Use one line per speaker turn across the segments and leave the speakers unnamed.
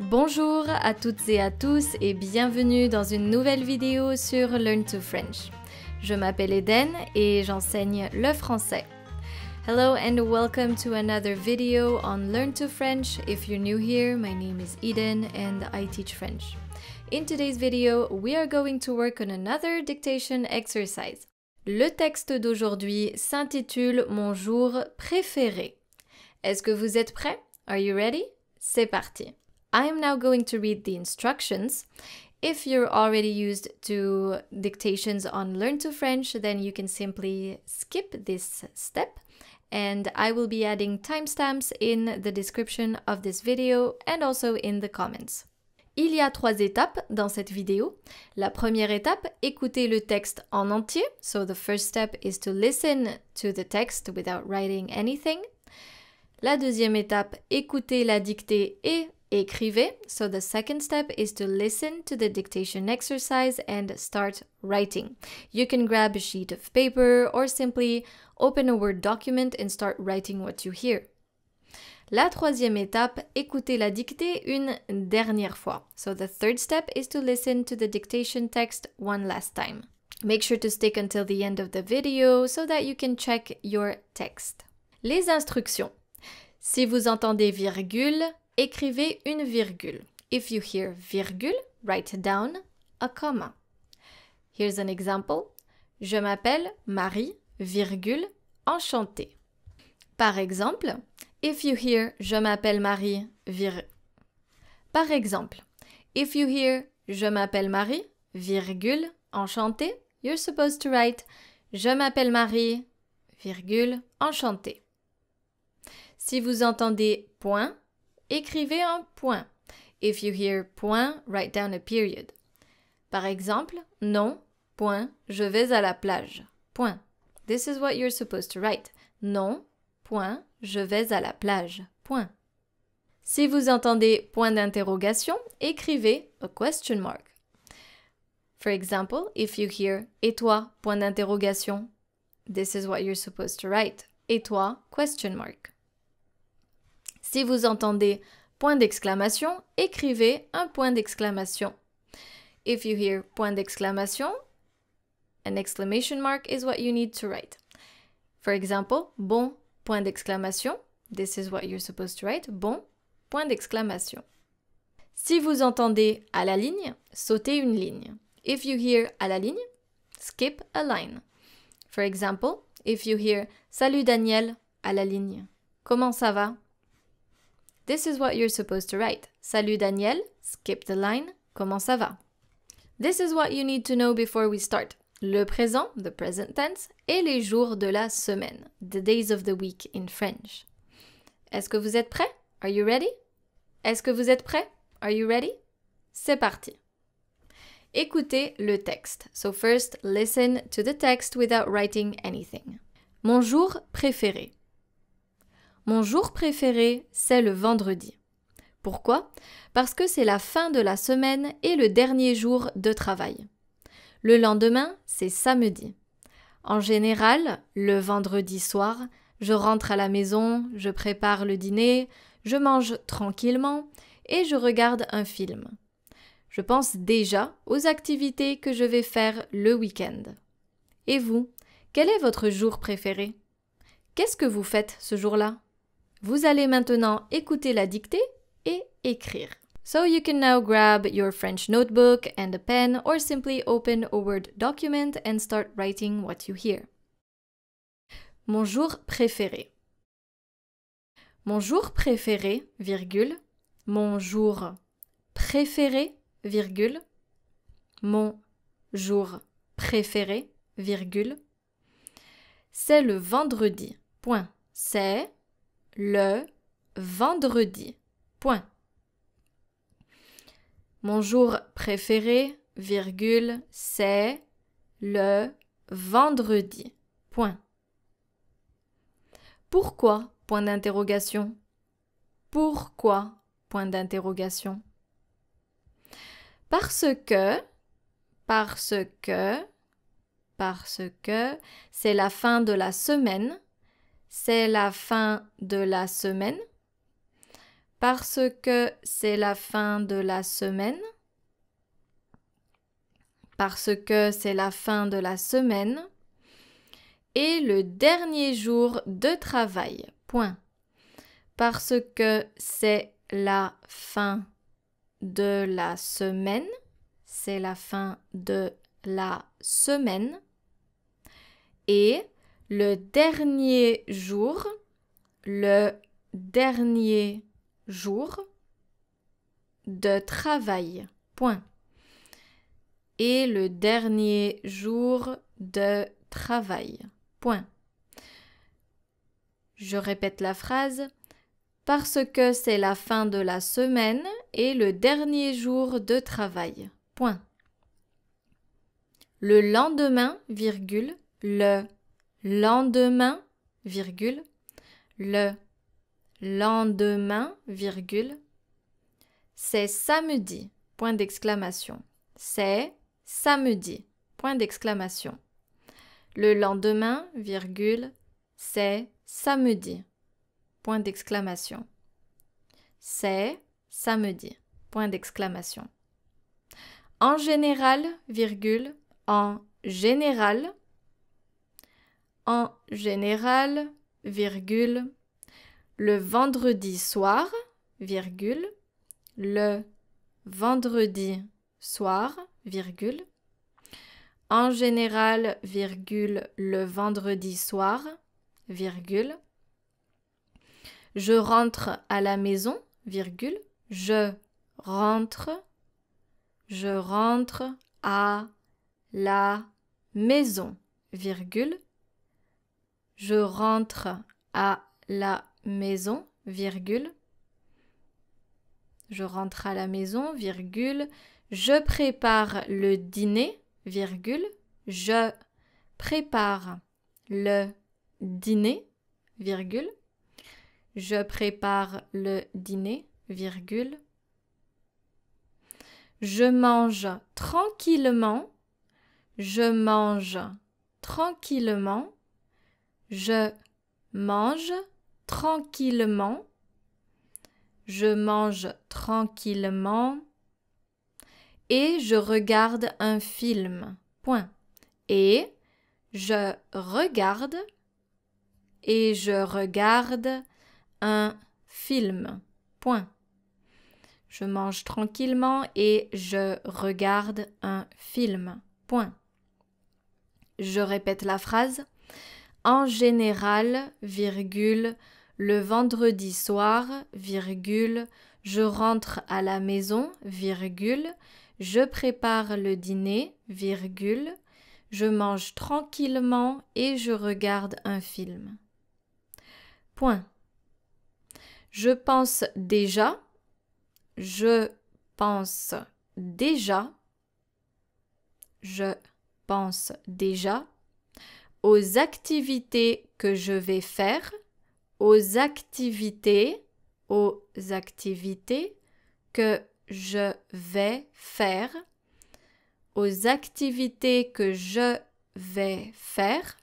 Bonjour à toutes et à tous et bienvenue dans une nouvelle vidéo sur Learn to French. Je m'appelle Eden et j'enseigne le français. Hello and welcome to another video on Learn to French. If you're new here, my name is Eden and I teach French. In today's video, we are going to work on another dictation exercise. Le texte d'aujourd'hui s'intitule Mon jour préféré. Est-ce que vous êtes prêts? Are you ready? C'est parti. I am now going to read the instructions. If you're already used to dictations on Learn to French, then you can simply skip this step and I will be adding timestamps in the description of this video and also in the comments. Il y a trois étapes dans cette vidéo. La première étape, écouter le texte en entier. So the first step is to listen to the text without writing anything. La deuxième étape, écouter la dictée et Écrivez. So the second step is to listen to the dictation exercise and start writing. You can grab a sheet of paper or simply open a Word document and start writing what you hear. La troisième étape, écoutez la dictée une dernière fois. So the third step is to listen to the dictation text one last time. Make sure to stick until the end of the video so that you can check your text. Les instructions. Si vous entendez virgule, écrivez une virgule. If you hear virgule, write down a comma. Here's an example. Je m'appelle Marie, virgule, enchantée. Par exemple, if you hear je m'appelle Marie, Par exemple, if you hear je m'appelle Marie, virgule, enchantée, you're supposed to write je m'appelle Marie, virgule, enchantée. Si vous entendez point, écrivez un point. If you hear point, write down a period. Par exemple, non, point, je vais à la plage. Point. This is what you're supposed to write. Non, point, je vais à la plage. Point. Si vous entendez point d'interrogation, écrivez a question mark. For example, if you hear et toi point d'interrogation, this is what you're supposed to write. Et toi question mark. Si vous entendez point d'exclamation, écrivez un point d'exclamation. If you hear point d'exclamation, an exclamation mark is what you need to write. For example, bon point d'exclamation, this is what you're supposed to write, bon point d'exclamation. Si vous entendez à la ligne, sautez une ligne. If you hear à la ligne, skip a line. For example, if you hear Salut Daniel à la ligne, comment ça va This is what you're supposed to write. Salut Daniel, skip the line, comment ça va? This is what you need to know before we start. Le présent, the present tense, et les jours de la semaine, the days of the week in French. Est-ce que vous êtes prêt? Are you ready? Est-ce que vous êtes prêt? Are you ready? C'est parti. Écoutez le texte. So first, listen to the text without writing anything. Mon jour préféré. Mon jour préféré, c'est le vendredi. Pourquoi Parce que c'est la fin de la semaine et le dernier jour de travail. Le lendemain, c'est samedi. En général, le vendredi soir, je rentre à la maison, je prépare le dîner, je mange tranquillement et je regarde un film. Je pense déjà aux activités que je vais faire le week-end. Et vous, quel est votre jour préféré Qu'est-ce que vous faites ce jour-là vous allez maintenant écouter la dictée et écrire. So you can now grab your French notebook and a pen or simply open a Word document and start writing what you hear. Mon jour préféré. Mon jour préféré, virgule. Mon jour préféré, virgule. Mon jour préféré, C'est le vendredi. C'est le vendredi. Point. Mon jour préféré, virgule, c'est le vendredi. Point. Pourquoi Point d'interrogation. Pourquoi Point d'interrogation. Parce que, parce que, parce que c'est la fin de la semaine c'est la fin de la semaine. Parce que c'est la fin de la semaine. Parce que c'est la fin de la semaine. Et le dernier jour de travail. Point. Parce que c'est la fin de la semaine. C'est la fin de la semaine. Et le dernier jour, le dernier jour de travail. Point. Et le dernier jour de travail. Point. Je répète la phrase parce que c'est la fin de la semaine et le dernier jour de travail. Point. Le lendemain, virgule, le lendemain, virgule, le lendemain, virgule, c'est samedi, point d'exclamation. C'est samedi, point d'exclamation. Le lendemain, virgule, c'est samedi, point d'exclamation. C'est samedi, point d'exclamation. En général, virgule, en général, en général, virgule, le vendredi soir, virgule, le vendredi soir, virgule, en général, virgule, le vendredi soir, virgule, je rentre à la maison, virgule, je rentre, je rentre à la maison, virgule, je rentre à la maison, virgule. Je rentre à la maison, Je prépare le dîner, virgule. Je prépare le dîner, virgule. Je prépare le dîner, virgule. Je mange tranquillement. Je mange tranquillement. Je mange tranquillement. Je mange tranquillement. Et je regarde un film. Point. Et je regarde et je regarde un film. Point. Je mange tranquillement et je regarde un film. Point. Je répète la phrase en général, virgule, le vendredi soir, virgule, je rentre à la maison, virgule, je prépare le dîner, virgule, je mange tranquillement et je regarde un film. Point. Je pense déjà, je pense déjà, je pense déjà, aux activités que je vais faire, aux activités, aux activités que je vais faire, aux activités que je vais faire.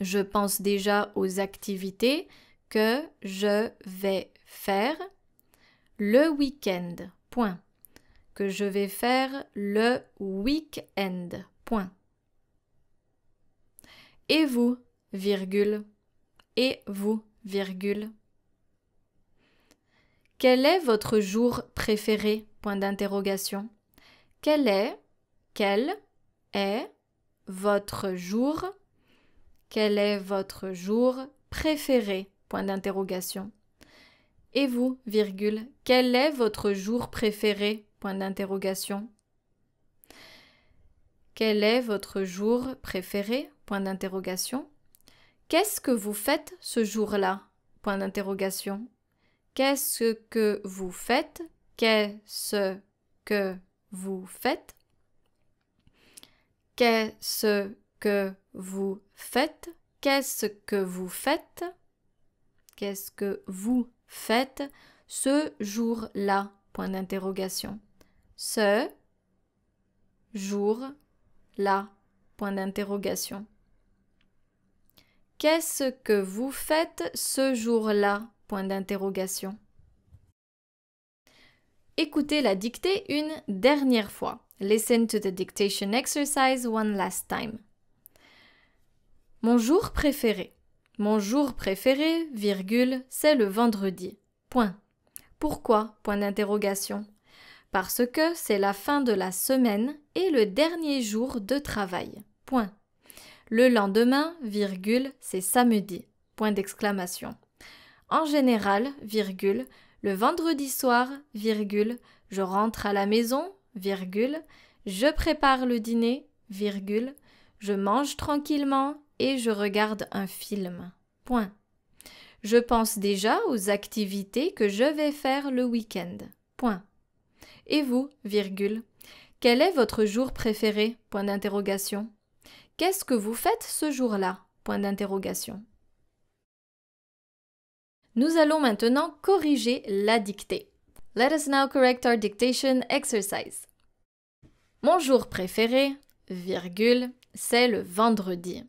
Je pense déjà aux activités que je vais faire le week-end. Point. Que je vais faire le week-end. Point et vous, virgule, et vous, virgule. Quel est votre jour préféré Point d'interrogation. Quel est, quel est votre jour Quel est votre jour préféré Point d'interrogation. Et vous, virgule, quel est votre jour préféré Point d'interrogation. Quel est votre jour préféré Point d'interrogation. Qu'est-ce que vous faites ce jour-là Point d'interrogation. Qu'est-ce que vous faites Qu'est-ce que vous faites Qu'est-ce que vous faites Qu'est-ce que vous faites Qu'est-ce que vous faites ce jour-là Point d'interrogation. Ce jour là, point d'interrogation. Qu'est-ce que vous faites ce jour-là, point d'interrogation. Écoutez la dictée une dernière fois. Listen to the dictation exercise one last time. Mon jour préféré. Mon jour préféré, virgule, c'est le vendredi. Point. Pourquoi Point d'interrogation parce que c'est la fin de la semaine et le dernier jour de travail. Point. Le lendemain, virgule, c'est samedi. Point d'exclamation. En général, virgule, le vendredi soir, virgule, je rentre à la maison, virgule, je prépare le dîner, virgule, je mange tranquillement et je regarde un film. Point. Je pense déjà aux activités que je vais faire le week-end. Point. Et vous, virgule, quel est votre jour préféré Point d'interrogation. Qu'est-ce que vous faites ce jour-là Point d'interrogation. Nous allons maintenant corriger la dictée. Let us now correct our dictation exercise. Mon jour préféré, virgule, c'est le vendredi.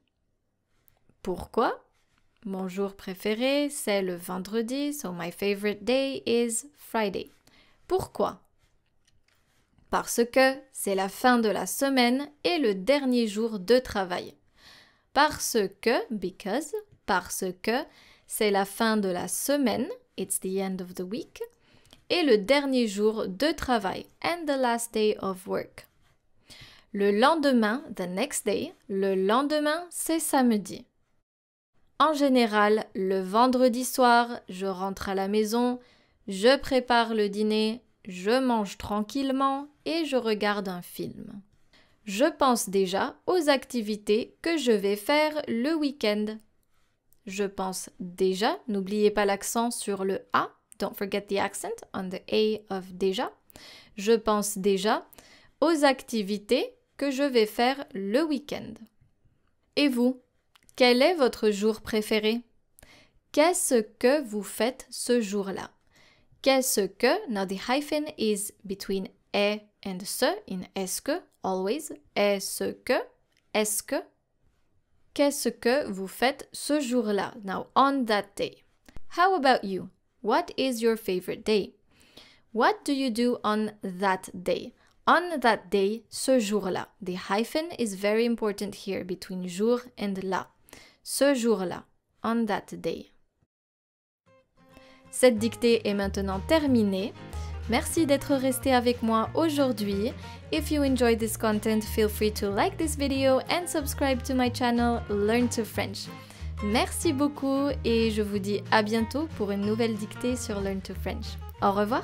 Pourquoi Mon jour préféré, c'est le vendredi, so my favorite day is Friday. Pourquoi parce que c'est la fin de la semaine et le dernier jour de travail. Parce que, because, parce que c'est la fin de la semaine, it's the end of the week, et le dernier jour de travail, and the last day of work. Le lendemain, the next day, le lendemain, c'est samedi. En général, le vendredi soir, je rentre à la maison, je prépare le dîner, je mange tranquillement et je regarde un film. Je pense déjà aux activités que je vais faire le week-end. Je pense déjà, n'oubliez pas l'accent sur le A, don't forget the accent on the A of déjà. Je pense déjà aux activités que je vais faire le week-end. Et vous, quel est votre jour préféré Qu'est-ce que vous faites ce jour-là qu'est-ce que. Now the hyphen is between est and ce in est-ce que, always. Est-ce que, est-ce que. Qu'est-ce que vous faites ce jour-là? Now on that day. How about you? What is your favorite day? What do you do on that day? On that day, ce jour-là. The hyphen is very important here between jour and là. Ce jour-là. On that day. Cette dictée est maintenant terminée. Merci d'être resté avec moi aujourd'hui. If you enjoyed this content, feel free to like this video and subscribe to my channel Learn to French. Merci beaucoup et je vous dis à bientôt pour une nouvelle dictée sur Learn to French. Au revoir